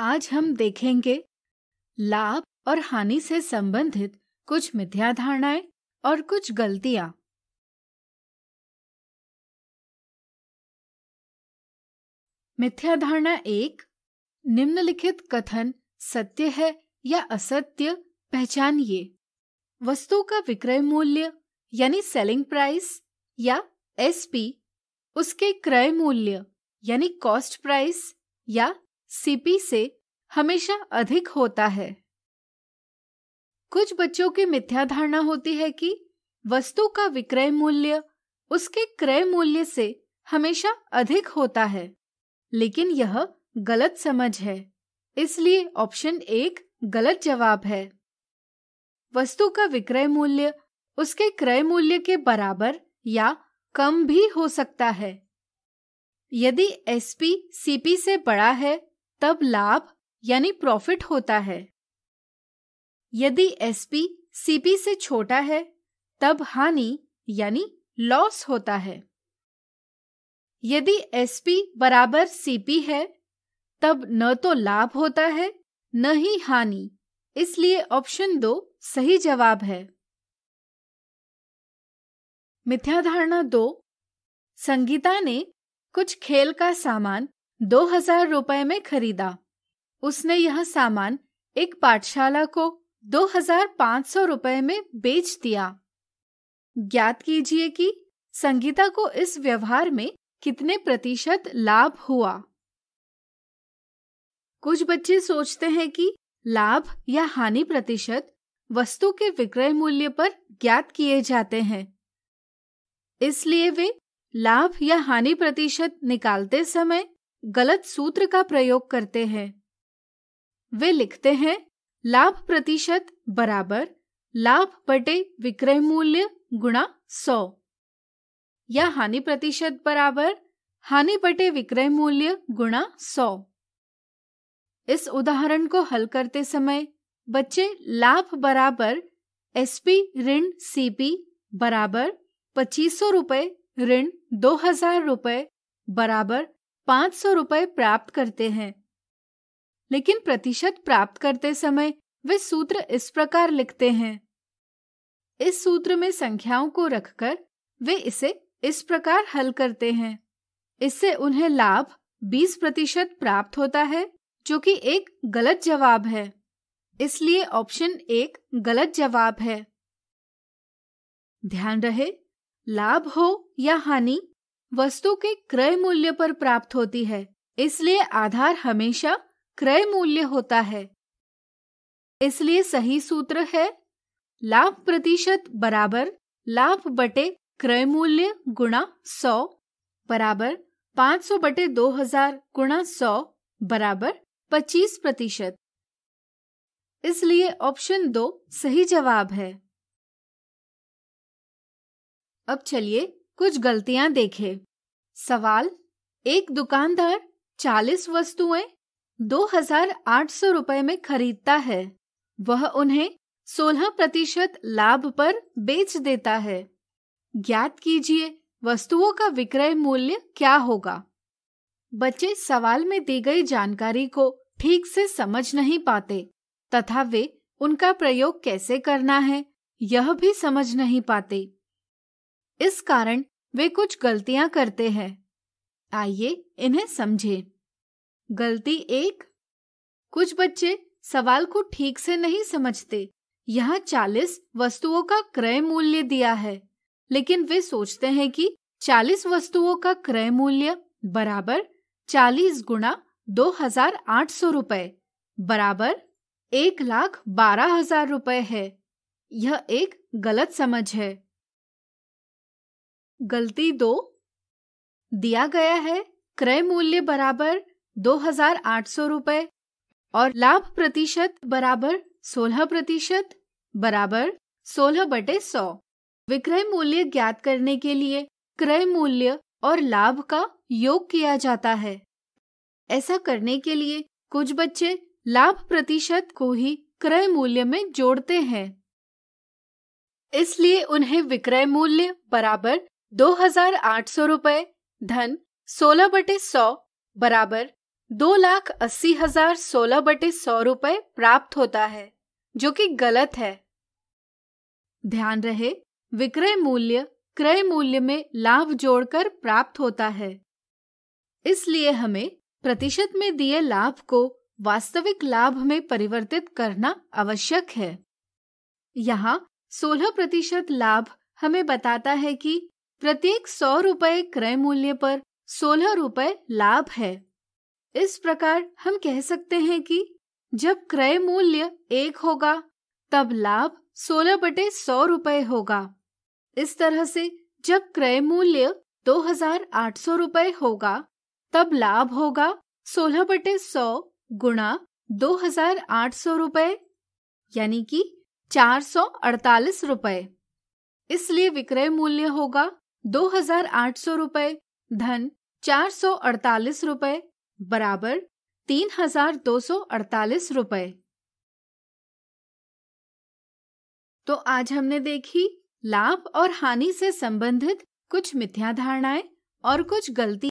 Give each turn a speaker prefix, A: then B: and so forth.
A: आज हम देखेंगे लाभ और हानि से संबंधित कुछ धारणाएं और कुछ गलतियां धारणा एक निम्नलिखित कथन सत्य है या असत्य पहचानिए वस्तु का विक्रय मूल्य यानी सेलिंग प्राइस या एसपी उसके क्रय मूल्य यानी कॉस्ट प्राइस या सीपी से हमेशा अधिक होता है कुछ बच्चों की मिथ्या धारणा होती है कि वस्तु का विक्रय मूल्य उसके क्रय मूल्य से हमेशा अधिक होता है लेकिन यह गलत समझ है इसलिए ऑप्शन एक गलत जवाब है वस्तु का विक्रय मूल्य उसके क्रय मूल्य के बराबर या कम भी हो सकता है यदि एसपी सीपी से बड़ा है तब लाभ यानी प्रॉफिट होता है यदि एसपी सीपी से छोटा है तब हानि यानी लॉस होता है यदि एसपी बराबर सीपी है तब न तो लाभ होता है न ही हानि इसलिए ऑप्शन दो सही जवाब है मिथ्याधारणा दो संगीता ने कुछ खेल का सामान दो हजार रुपए में खरीदा उसने यह सामान एक पाठशाला को दो हजार पाँच सौ रुपए में बेच दिया ज्ञात कीजिए कि संगीता को इस व्यवहार में कितने प्रतिशत लाभ हुआ कुछ बच्चे सोचते हैं कि लाभ या हानि प्रतिशत वस्तु के विक्रय मूल्य पर ज्ञात किए जाते हैं इसलिए वे लाभ या हानि प्रतिशत निकालते समय गलत सूत्र का प्रयोग करते हैं वे लिखते हैं लाभ प्रतिशत बराबर लाभ बटे विक्रय मूल्य गुणा सौ या हानि प्रतिशत बराबर हानि बटे विक्रय मूल्य गुणा सौ इस उदाहरण को हल करते समय बच्चे लाभ बराबर एसपी ऋण सीपी बराबर पच्चीस सौ रुपये ऋण दो हजार रुपये बराबर पांच सौ रुपए प्राप्त करते हैं लेकिन प्रतिशत प्राप्त करते समय वे सूत्र इस प्रकार लिखते हैं इस सूत्र में संख्याओं को रखकर वे इसे इस प्रकार हल करते हैं इससे उन्हें लाभ 20 प्रतिशत प्राप्त होता है जो कि एक गलत जवाब है इसलिए ऑप्शन एक गलत जवाब है ध्यान रहे लाभ हो या हानि वस्तु के क्रय मूल्य पर प्राप्त होती है इसलिए आधार हमेशा क्रय मूल्य होता है इसलिए सही सूत्र है लाभ प्रतिशत बराबर लाभ बटे क्रय मूल्य गुणा सौ बराबर पाँच सौ बटे दो हजार गुणा सौ बराबर पच्चीस प्रतिशत इसलिए ऑप्शन दो सही जवाब है अब चलिए कुछ गलतियां देखे सवाल एक दुकानदार 40 वस्तुएं 2,800 रुपए में खरीदता है वह उन्हें 16 प्रतिशत लाभ पर बेच देता है ज्ञात कीजिए वस्तुओं का विक्रय मूल्य क्या होगा बच्चे सवाल में दी गई जानकारी को ठीक से समझ नहीं पाते तथा वे उनका प्रयोग कैसे करना है यह भी समझ नहीं पाते इस कारण वे कुछ गलतियां करते हैं आइए इन्हें समझें। गलती एक कुछ बच्चे सवाल को ठीक से नहीं समझते यहाँ चालीस वस्तुओं का क्रय मूल्य दिया है लेकिन वे सोचते हैं कि चालीस वस्तुओं का क्रय मूल्य बराबर चालीस गुणा दो हजार आठ सौ रुपए बराबर एक लाख बारह हजार रुपए है यह एक गलत समझ है गलती दो दिया गया है क्रय मूल्य बराबर दो हजार आठ सौ रुपए और लाभ प्रतिशत बराबर सोलह प्रतिशत बराबर सोलह बटे सौ विक्रय मूल्य ज्ञात करने के लिए क्रय मूल्य और लाभ का योग किया जाता है ऐसा करने के लिए कुछ बच्चे लाभ प्रतिशत को ही क्रय मूल्य में जोड़ते हैं इसलिए उन्हें विक्रय मूल्य बराबर दो हजार आठ सौ रूपए धन सोलह बटे सौ बराबर दो लाख अस्सी हजार सोलह बटे सौ रूपए प्राप्त होता है जो कि गलत है ध्यान रहे विक्रय मूल्य क्रय मूल्य में लाभ जोड़कर प्राप्त होता है इसलिए हमें प्रतिशत में दिए लाभ को वास्तविक लाभ में परिवर्तित करना आवश्यक है यहाँ सोलह प्रतिशत लाभ हमें बताता है कि प्रत्येक सौ रुपए क्रय मूल्य पर सोलह रुपए लाभ है इस प्रकार हम कह सकते हैं कि जब क्रय मूल्य एक होगा तब लाभ सोलह बटे सौ रुपए होगा इस तरह से जब क्रय मूल्य दो हजार आठ सौ रुपए होगा तब लाभ होगा सोलह बटे सौ गुणा दो हजार आठ सौ रुपए यानी कि चार सौ अड़तालीस रुपए इसलिए विक्रय मूल्य होगा दो हजार आठ सौ रुपए धन चार सौ अड़तालीस रुपए बराबर तीन हजार दो सौ अड़तालीस रुपए तो आज हमने देखी लाभ और हानि से संबंधित कुछ मिथ्या धारणाएं और कुछ गलती